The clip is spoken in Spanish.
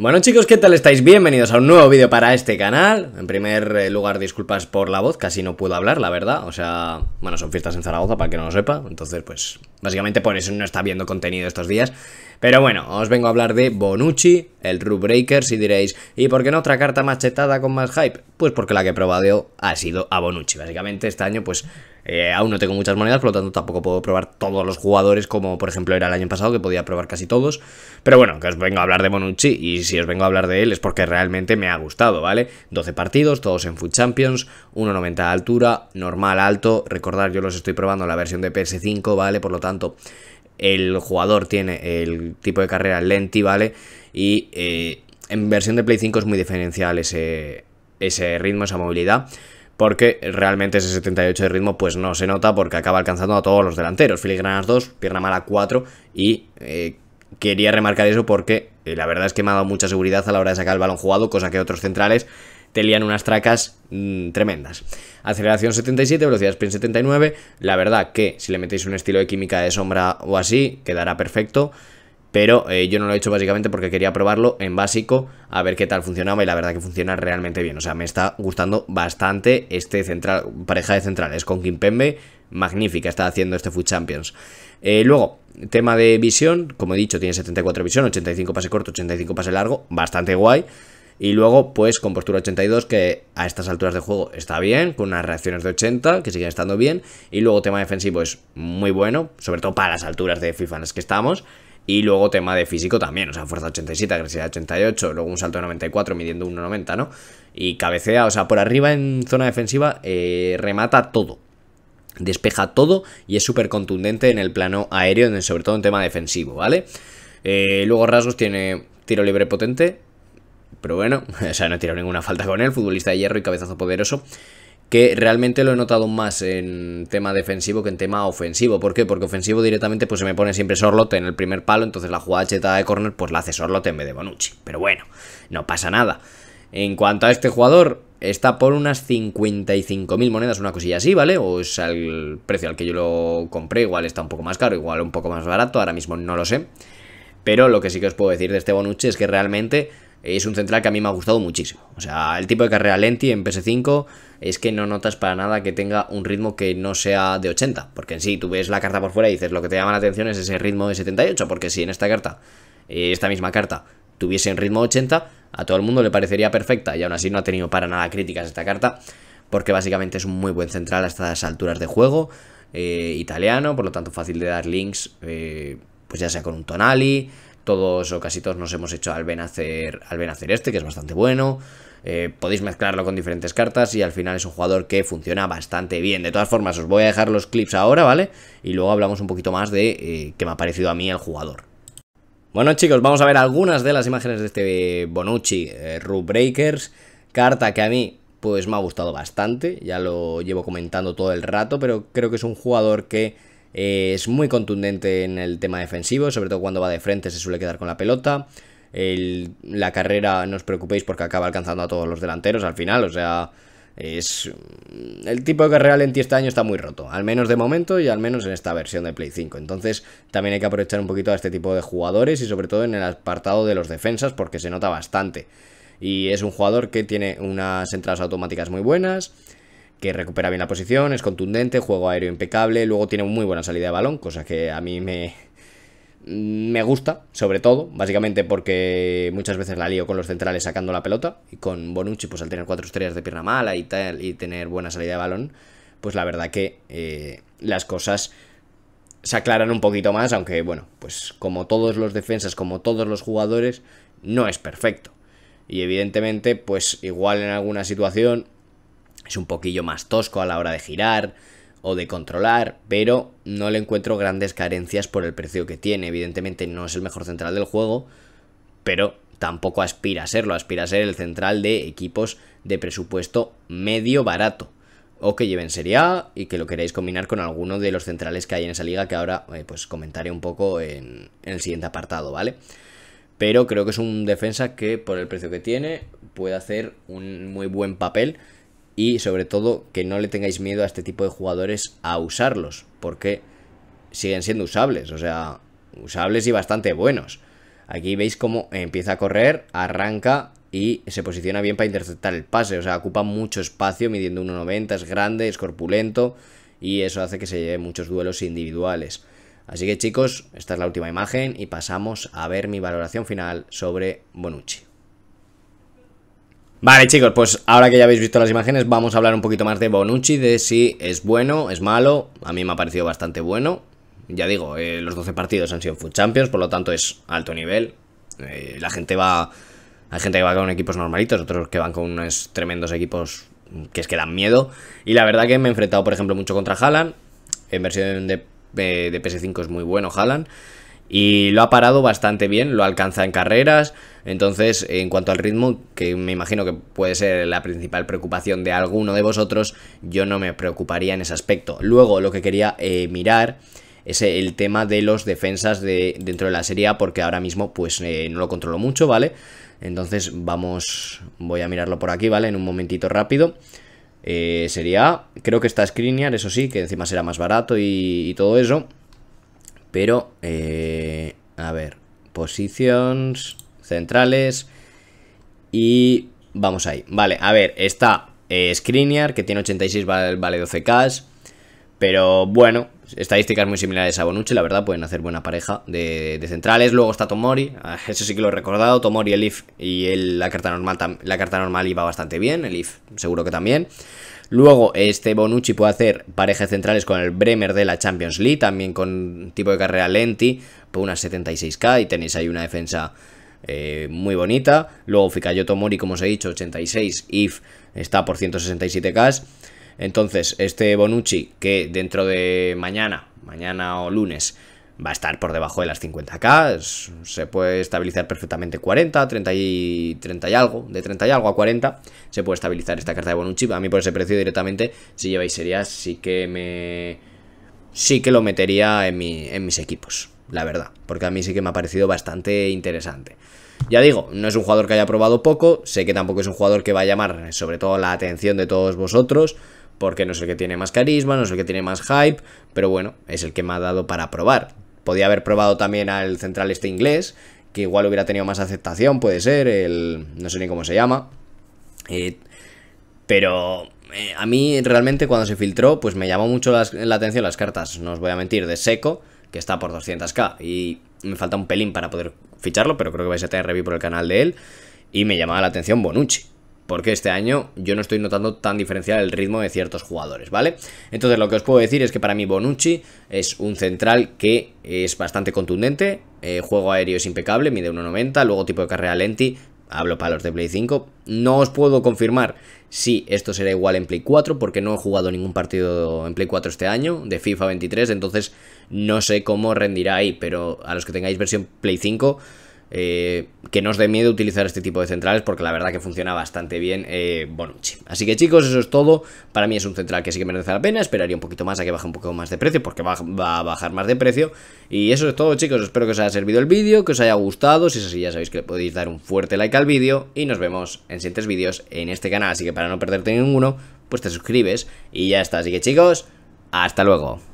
Bueno chicos, ¿qué tal estáis? Bienvenidos a un nuevo vídeo para este canal. En primer eh, lugar, disculpas por la voz, casi no puedo hablar, la verdad. O sea, bueno, son fiestas en Zaragoza, para que no lo sepa. Entonces, pues, básicamente por eso no está viendo contenido estos días. Pero bueno, os vengo a hablar de Bonucci, el Rule Breaker, si diréis, ¿y por qué no otra carta machetada con más hype? Pues porque la que he probado ha sido a Bonucci. Básicamente este año, pues, eh, aún no tengo muchas monedas, por lo tanto tampoco puedo probar todos los jugadores como por ejemplo era el año pasado, que podía probar casi todos. Pero bueno, que os vengo a hablar de Bonucci y si os vengo a hablar de él es porque realmente me ha gustado, ¿vale? 12 partidos, todos en Food Champions, 1.90 de altura, normal alto. recordad, yo los estoy probando en la versión de PS5, ¿vale? Por lo tanto, el jugador tiene el tipo de carrera lenti, ¿vale? Y eh, en versión de Play 5 es muy diferencial ese, ese ritmo, esa movilidad porque realmente ese 78 de ritmo pues no se nota porque acaba alcanzando a todos los delanteros. Filigranas 2, pierna mala 4 y eh, quería remarcar eso porque eh, la verdad es que me ha dado mucha seguridad a la hora de sacar el balón jugado, cosa que otros centrales tenían unas tracas mm, tremendas. Aceleración 77, velocidad sprint 79, la verdad que si le metéis un estilo de química de sombra o así, quedará perfecto pero eh, yo no lo he hecho básicamente porque quería probarlo en básico a ver qué tal funcionaba y la verdad que funciona realmente bien, o sea, me está gustando bastante este central, pareja de centrales con Kimpembe, magnífica está haciendo este Food Champions. Eh, luego, tema de visión, como he dicho, tiene 74 visión, 85 pase corto, 85 pase largo, bastante guay. Y luego, pues con postura 82, que a estas alturas de juego está bien, con unas reacciones de 80, que siguen estando bien. Y luego, tema defensivo es muy bueno, sobre todo para las alturas de FIFA en las que estamos. Y luego tema de físico también, o sea, fuerza 87, agresividad 88, luego un salto de 94 midiendo 1,90, ¿no? Y cabecea, o sea, por arriba en zona defensiva eh, remata todo, despeja todo y es súper contundente en el plano aéreo, sobre todo en tema defensivo, ¿vale? Eh, luego rasgos tiene tiro libre potente, pero bueno, o sea, no tiró ninguna falta con él, futbolista de hierro y cabezazo poderoso que realmente lo he notado más en tema defensivo que en tema ofensivo. ¿Por qué? Porque ofensivo directamente pues se me pone siempre Sorlote en el primer palo, entonces la jugada chetada de corner pues la hace Sorlote en vez de Bonucci. Pero bueno, no pasa nada. En cuanto a este jugador, está por unas 55.000 monedas, una cosilla así, ¿vale? O es el precio al que yo lo compré, igual está un poco más caro, igual un poco más barato, ahora mismo no lo sé. Pero lo que sí que os puedo decir de este Bonucci es que realmente es un central que a mí me ha gustado muchísimo. O sea, el tipo de carrera lenti en PS5 es que no notas para nada que tenga un ritmo que no sea de 80. Porque en sí, tú ves la carta por fuera y dices, lo que te llama la atención es ese ritmo de 78. Porque si en esta carta, eh, esta misma carta, tuviese un ritmo 80, a todo el mundo le parecería perfecta. Y aún así no ha tenido para nada críticas esta carta. Porque básicamente es un muy buen central a estas alturas de juego. Eh, italiano, por lo tanto fácil de dar links, eh, pues ya sea con un Tonali todos o casi todos nos hemos hecho al Benacer, al este, que es bastante bueno. Eh, podéis mezclarlo con diferentes cartas y al final es un jugador que funciona bastante bien. De todas formas, os voy a dejar los clips ahora, ¿vale? Y luego hablamos un poquito más de eh, qué me ha parecido a mí el jugador. Bueno chicos, vamos a ver algunas de las imágenes de este Bonucci eh, Breakers, carta que a mí pues me ha gustado bastante, ya lo llevo comentando todo el rato, pero creo que es un jugador que eh, es muy contundente en el tema defensivo, sobre todo cuando va de frente se suele quedar con la pelota. la carrera, no os preocupéis porque acaba alcanzando a todos los delanteros al final, o sea, es... El tipo de carrera lenti este año está muy roto, al menos de momento y al menos en esta versión de Play 5. Entonces también hay que aprovechar un poquito a este tipo de jugadores y sobre todo en el apartado de los defensas porque se nota bastante. Y es un jugador que tiene unas entradas automáticas muy buenas, que recupera bien la posición, es contundente, juego aéreo impecable, luego tiene muy buena salida de balón, cosa que a mí me, me gusta, sobre todo, básicamente porque muchas veces la lío con los centrales sacando la pelota y con Bonucci, pues al tener cuatro estrellas de pierna mala y tal, y tener buena salida de balón, pues la verdad que eh, las cosas se aclaran un poquito más, aunque bueno, pues como todos los defensas, como todos los jugadores, no es perfecto. Y evidentemente, pues igual en alguna situación es un poquillo más tosco a la hora de girar o de controlar, pero no le encuentro grandes carencias por el precio que tiene. Evidentemente no es el mejor central del juego, pero tampoco aspira a serlo, aspira a ser el central de equipos de presupuesto medio barato. O que lleven Serie A y que lo queráis combinar con alguno de los centrales que hay en esa liga que ahora eh, pues comentaré un poco en el siguiente apartado, ¿vale? Pero creo que es un defensa que por el precio que tiene puede hacer un muy buen papel y sobre todo que no le tengáis miedo a este tipo de jugadores a usarlos, porque siguen siendo usables, o sea, usables y bastante buenos. Aquí veis cómo empieza a correr, arranca y se posiciona bien para interceptar el pase, o sea, ocupa mucho espacio midiendo 1,90, es grande, es corpulento y eso hace que se lleve muchos duelos individuales. Así que chicos, esta es la última imagen y pasamos a ver mi valoración final sobre Bonucci. Vale chicos, pues ahora que ya habéis visto las imágenes vamos a hablar un poquito más de Bonucci, de si es bueno, es malo, a mí me ha parecido bastante bueno, ya digo, eh, los 12 partidos han sido Food Champions, por lo tanto es alto nivel, eh, la gente va, hay gente que va con equipos normalitos, otros que van con unos tremendos equipos que es que dan miedo, y la verdad que me he enfrentado por ejemplo mucho contra Haaland, en versión de, eh, de PS5 es muy bueno Haaland, y lo ha parado bastante bien, lo alcanza en carreras, entonces en cuanto al ritmo, que me imagino que puede ser la principal preocupación de alguno de vosotros, yo no me preocuparía en ese aspecto. Luego lo que quería eh, mirar es el tema de los defensas de, dentro de la serie A, porque ahora mismo pues eh, no lo controlo mucho, ¿vale? Entonces vamos, voy a mirarlo por aquí, ¿vale? En un momentito rápido. Eh, sería, creo que está screenear eso sí, que encima será más barato y todo eso. Pero, eh, a ver, posiciones, centrales y vamos ahí. Vale, a ver, está eh, Screenear que tiene 86, vale, vale 12K, pero bueno, Estadísticas muy similares a Bonucci, la verdad, pueden hacer buena pareja de, centrales. Luego está Tomori, ah, eso sí que lo he recordado. Tomori, el IF y la, carta normal, la carta normal iba bastante bien, el IF seguro que también. Luego, este Bonucci puede hacer parejas centrales con el Bremer de la Champions League, también con tipo de carrera lenti, por pues unas 76k, y tenéis ahí una defensa eh, muy bonita. Luego, yo Tomori, como os he dicho, 86, IF está por 167k. Entonces, este Bonucci, que dentro de mañana, mañana o lunes, va a estar por debajo de las 50k, se puede estabilizar perfectamente 40, 30 y 30 y algo, de 30 y algo a 40, se puede estabilizar esta carta de Bonucci. A mí por ese precio directamente, si lleváis sería, sí que me... Sí que lo metería en, en mis equipos, la verdad, porque a mí sí que me ha parecido bastante interesante. Ya digo, no es un jugador que haya probado poco, sé que tampoco es un jugador que va a llamar sobre todo la atención de todos vosotros, porque no es el que tiene más carisma, no es el que tiene más hype, pero bueno, es el que me ha dado para probar. Podía haber probado también al central este inglés, que igual hubiera tenido más aceptación, puede ser, el... no sé ni cómo se llama. Eh, pero eh, a mí realmente cuando se filtró, pues me llamó mucho la atención las cartas, no os voy a mentir, de Seco, que está por 200k, y me falta un pelín para poder ficharlo, pero creo que vais a tener review por el canal de él, y me llamaba la atención Bonucci porque este año yo no estoy notando tan diferencial el ritmo de ciertos jugadores, ¿vale? Entonces lo que os puedo decir es que para mí Bonucci es un central que es bastante contundente, eh, juego aéreo es impecable, mide 1,90, luego tipo de carrera lenti, hablo para los de Play 5. No os puedo confirmar si esto será igual en Play 4, porque no he jugado ningún partido en Play 4 este año, de FIFA 23, entonces no sé cómo rendirá ahí, pero a los que tengáis versión Play 5 eh, que no os dé miedo utilizar este tipo de centrales porque la verdad que funciona bastante bien eh, Así que chicos, eso es todo. Para mí es un central que sí que merece la pena. Esperaría un poquito más a que baje un poco más de precio porque va, a bajar más de precio. Y eso es todo chicos. Espero que os haya servido el vídeo, que os haya gustado. Si es así ya sabéis que podéis dar un fuerte like al vídeo y nos vemos en siguientes vídeos en este canal. Así que para no perderte ninguno, pues te suscribes y ya está. Así que chicos, hasta luego.